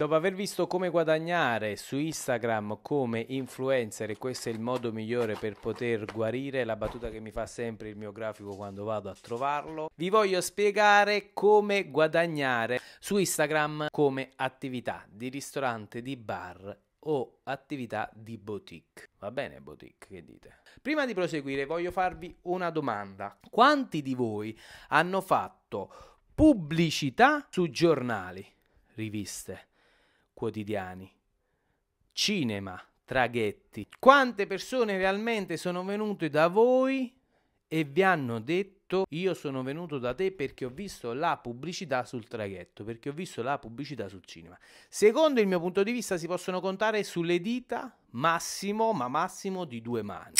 Dopo aver visto come guadagnare su Instagram come influencer e questo è il modo migliore per poter guarire, la battuta che mi fa sempre il mio grafico quando vado a trovarlo, vi voglio spiegare come guadagnare su Instagram come attività di ristorante, di bar o attività di boutique. Va bene boutique, che dite? Prima di proseguire voglio farvi una domanda. Quanti di voi hanno fatto pubblicità su giornali, riviste? quotidiani. Cinema, traghetti. Quante persone realmente sono venute da voi e vi hanno detto io sono venuto da te perché ho visto la pubblicità sul traghetto, perché ho visto la pubblicità sul cinema. Secondo il mio punto di vista si possono contare sulle dita massimo, ma massimo di due mani.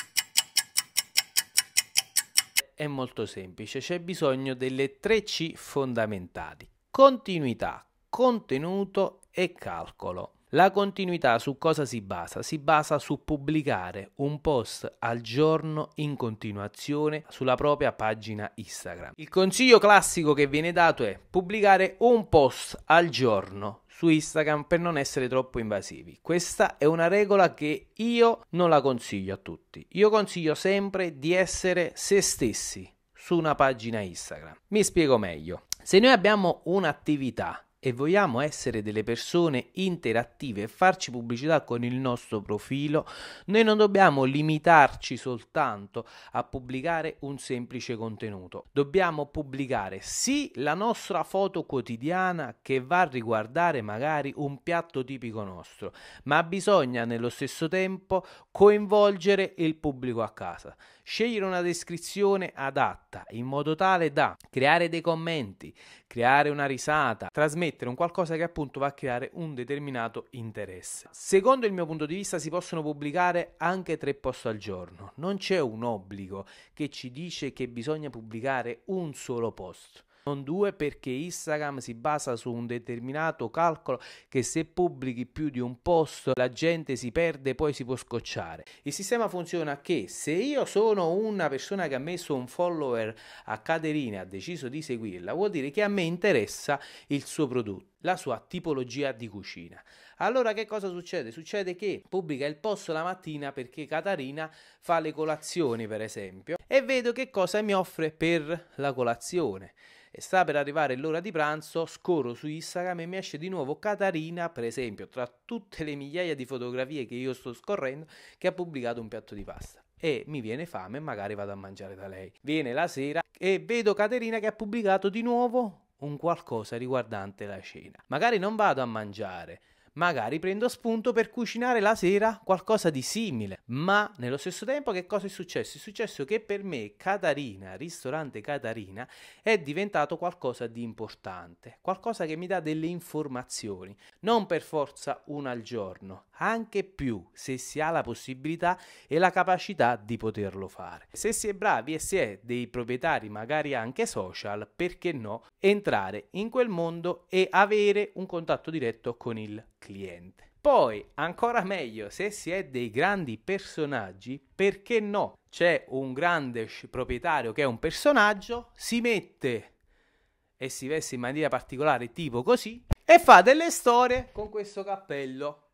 È molto semplice, c'è bisogno delle tre C fondamentali. Continuità, contenuto e calcolo. La continuità su cosa si basa? Si basa su pubblicare un post al giorno in continuazione sulla propria pagina Instagram. Il consiglio classico che viene dato è pubblicare un post al giorno su Instagram per non essere troppo invasivi. Questa è una regola che io non la consiglio a tutti. Io consiglio sempre di essere se stessi su una pagina Instagram. Mi spiego meglio. Se noi abbiamo un'attività e vogliamo essere delle persone interattive e farci pubblicità con il nostro profilo, noi non dobbiamo limitarci soltanto a pubblicare un semplice contenuto. Dobbiamo pubblicare sì la nostra foto quotidiana che va a riguardare magari un piatto tipico nostro, ma bisogna nello stesso tempo coinvolgere il pubblico a casa. Scegliere una descrizione adatta in modo tale da creare dei commenti, creare una risata, trasmettere mettere un qualcosa che appunto va a creare un determinato interesse. Secondo il mio punto di vista si possono pubblicare anche tre post al giorno, non c'è un obbligo che ci dice che bisogna pubblicare un solo post non due perché Instagram si basa su un determinato calcolo che se pubblichi più di un post la gente si perde e poi si può scocciare. Il sistema funziona che se io sono una persona che ha messo un follower a Caterina e ha deciso di seguirla, vuol dire che a me interessa il suo prodotto la sua tipologia di cucina. Allora che cosa succede? Succede che pubblica il post la mattina perché Caterina fa le colazioni, per esempio, e vedo che cosa mi offre per la colazione e sta per arrivare l'ora di pranzo, scorro su Instagram e mi esce di nuovo Catarina, per esempio, tra tutte le migliaia di fotografie che io sto scorrendo, che ha pubblicato un piatto di pasta e mi viene fame e magari vado a mangiare da lei. Viene la sera e vedo Caterina che ha pubblicato di nuovo un qualcosa riguardante la cena. Magari non vado a mangiare, Magari prendo spunto per cucinare la sera qualcosa di simile. Ma nello stesso tempo che cosa è successo? È successo che per me Catarina, ristorante Catarina, è diventato qualcosa di importante, qualcosa che mi dà delle informazioni, non per forza una al giorno, anche più se si ha la possibilità e la capacità di poterlo fare. Se si è bravi e si è dei proprietari magari anche social, perché no entrare in quel mondo e avere un contatto diretto con il cliente. Poi, ancora meglio, se si è dei grandi personaggi, perché no? C'è un grande proprietario che è un personaggio, si mette e si veste in maniera particolare, tipo così, e fa delle storie con questo cappello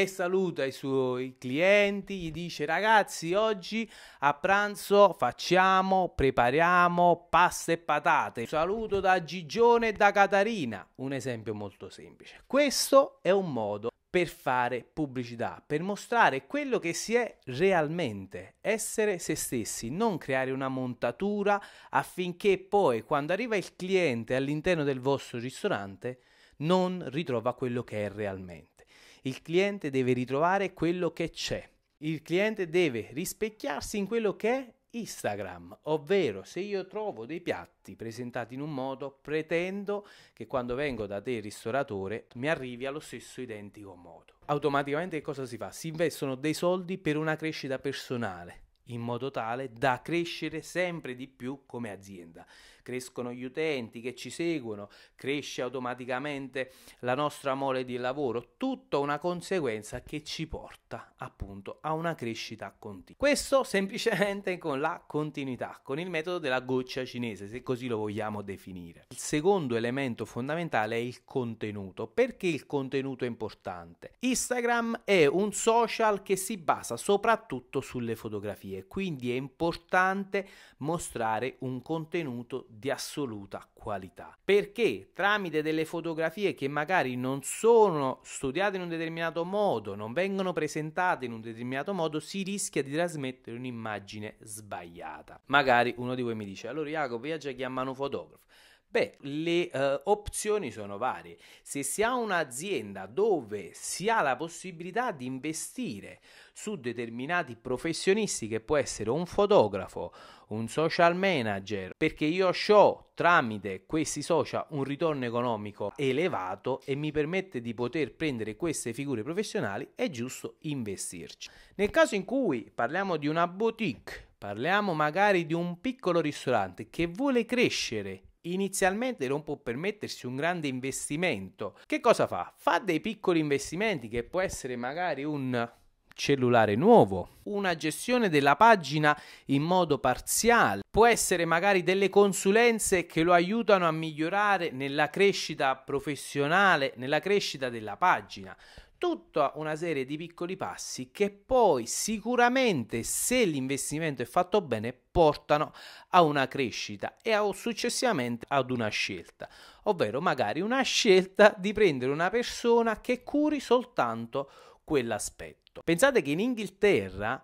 e saluta i suoi clienti, gli dice ragazzi oggi a pranzo facciamo, prepariamo pasta e patate. Saluto da Gigione e da Catarina, un esempio molto semplice. Questo è un modo per fare pubblicità, per mostrare quello che si è realmente, essere se stessi, non creare una montatura affinché poi quando arriva il cliente all'interno del vostro ristorante non ritrova quello che è realmente. Il cliente deve ritrovare quello che c'è. Il cliente deve rispecchiarsi in quello che è Instagram, ovvero se io trovo dei piatti presentati in un modo, pretendo che quando vengo da te ristoratore mi arrivi allo stesso identico modo. Automaticamente che cosa si fa? Si investono dei soldi per una crescita personale in modo tale da crescere sempre di più come azienda crescono gli utenti che ci seguono, cresce automaticamente la nostra mole di lavoro, tutta una conseguenza che ci porta appunto a una crescita continua. Questo semplicemente con la continuità, con il metodo della goccia cinese, se così lo vogliamo definire. Il secondo elemento fondamentale è il contenuto. Perché il contenuto è importante? Instagram è un social che si basa soprattutto sulle fotografie, quindi è importante mostrare un contenuto di assoluta qualità. Perché tramite delle fotografie che magari non sono studiate in un determinato modo, non vengono presentate in un determinato modo, si rischia di trasmettere un'immagine sbagliata. Magari uno di voi mi dice, allora Jacopo viaggia chiamano fotografo. Beh, le eh, opzioni sono varie. Se si ha un'azienda dove si ha la possibilità di investire su determinati professionisti, che può essere un fotografo, un social manager, perché io ho tramite questi social un ritorno economico elevato e mi permette di poter prendere queste figure professionali, è giusto investirci. Nel caso in cui parliamo di una boutique, parliamo magari di un piccolo ristorante che vuole crescere inizialmente non può permettersi un grande investimento. Che cosa fa? Fa dei piccoli investimenti che può essere magari un cellulare nuovo, una gestione della pagina in modo parziale, può essere magari delle consulenze che lo aiutano a migliorare nella crescita professionale, nella crescita della pagina tutta una serie di piccoli passi che poi sicuramente se l'investimento è fatto bene portano a una crescita e a, successivamente ad una scelta, ovvero magari una scelta di prendere una persona che curi soltanto quell'aspetto. Pensate che in Inghilterra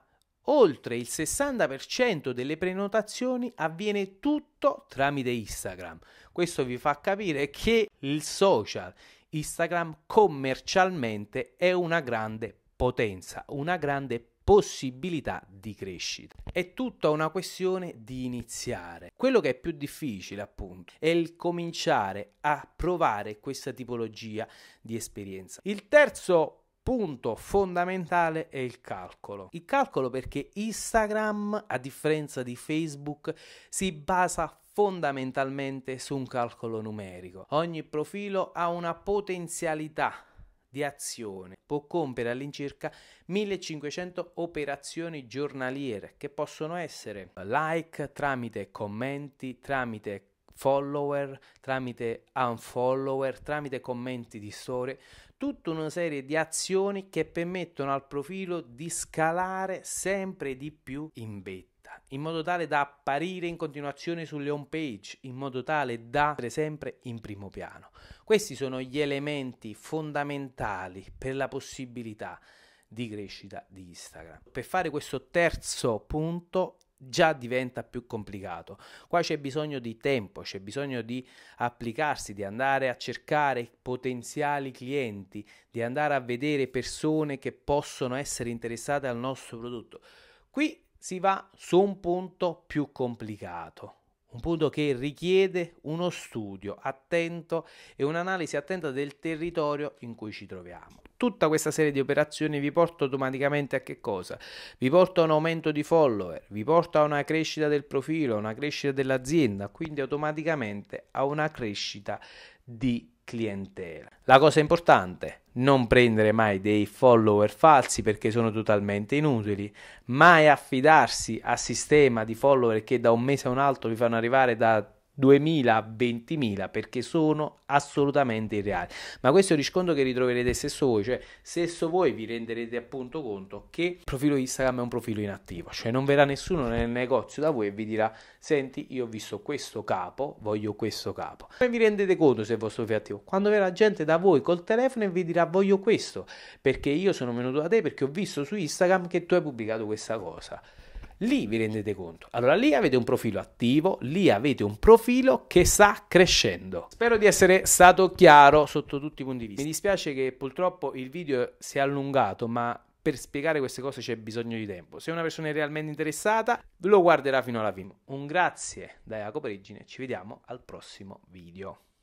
oltre il 60% delle prenotazioni avviene tutto tramite Instagram. Questo vi fa capire che il social Instagram commercialmente è una grande potenza, una grande possibilità di crescita. È tutta una questione di iniziare. Quello che è più difficile, appunto, è il cominciare a provare questa tipologia di esperienza. Il terzo punto fondamentale è il calcolo. Il calcolo perché Instagram, a differenza di Facebook, si basa fondamentalmente su un calcolo numerico. Ogni profilo ha una potenzialità di azione. Può compiere all'incirca 1500 operazioni giornaliere che possono essere like tramite commenti, tramite follower, tramite unfollower, tramite commenti di storie, tutta una serie di azioni che permettono al profilo di scalare sempre di più in beta in modo tale da apparire in continuazione sulle home page, in modo tale da essere sempre in primo piano. Questi sono gli elementi fondamentali per la possibilità di crescita di Instagram. Per fare questo terzo punto già diventa più complicato. Qua c'è bisogno di tempo, c'è bisogno di applicarsi, di andare a cercare potenziali clienti, di andare a vedere persone che possono essere interessate al nostro prodotto. Qui si va su un punto più complicato un punto che richiede uno studio attento e un'analisi attenta del territorio in cui ci troviamo. Tutta questa serie di operazioni vi porta automaticamente a che cosa? Vi porta a un aumento di follower, vi porta a una crescita del profilo, a una crescita dell'azienda, quindi automaticamente a una crescita di clientela. La cosa importante, non prendere mai dei follower falsi perché sono totalmente inutili, mai affidarsi a sistema di follower che da un mese a un altro vi fanno arrivare da 2.000, 20.000 perché sono assolutamente irreali. Ma questo è un riscontro che ritroverete stesso voi, cioè stesso voi vi renderete appunto conto che il profilo Instagram è un profilo inattivo, cioè non verrà nessuno nel negozio da voi e vi dirà "Senti, io ho visto questo capo, voglio questo capo". Come vi rendete conto se il vostro profilo è attivo? Quando verrà gente da voi col telefono e vi dirà "Voglio questo", perché io sono venuto da te perché ho visto su Instagram che tu hai pubblicato questa cosa lì vi rendete conto. Allora lì avete un profilo attivo, lì avete un profilo che sta crescendo. Spero di essere stato chiaro sotto tutti i punti di vista. Mi dispiace che purtroppo il video si è allungato, ma per spiegare queste cose c'è bisogno di tempo. Se una persona è realmente interessata, lo guarderà fino alla fine. Un grazie da Jacopo Regine, ci vediamo al prossimo video.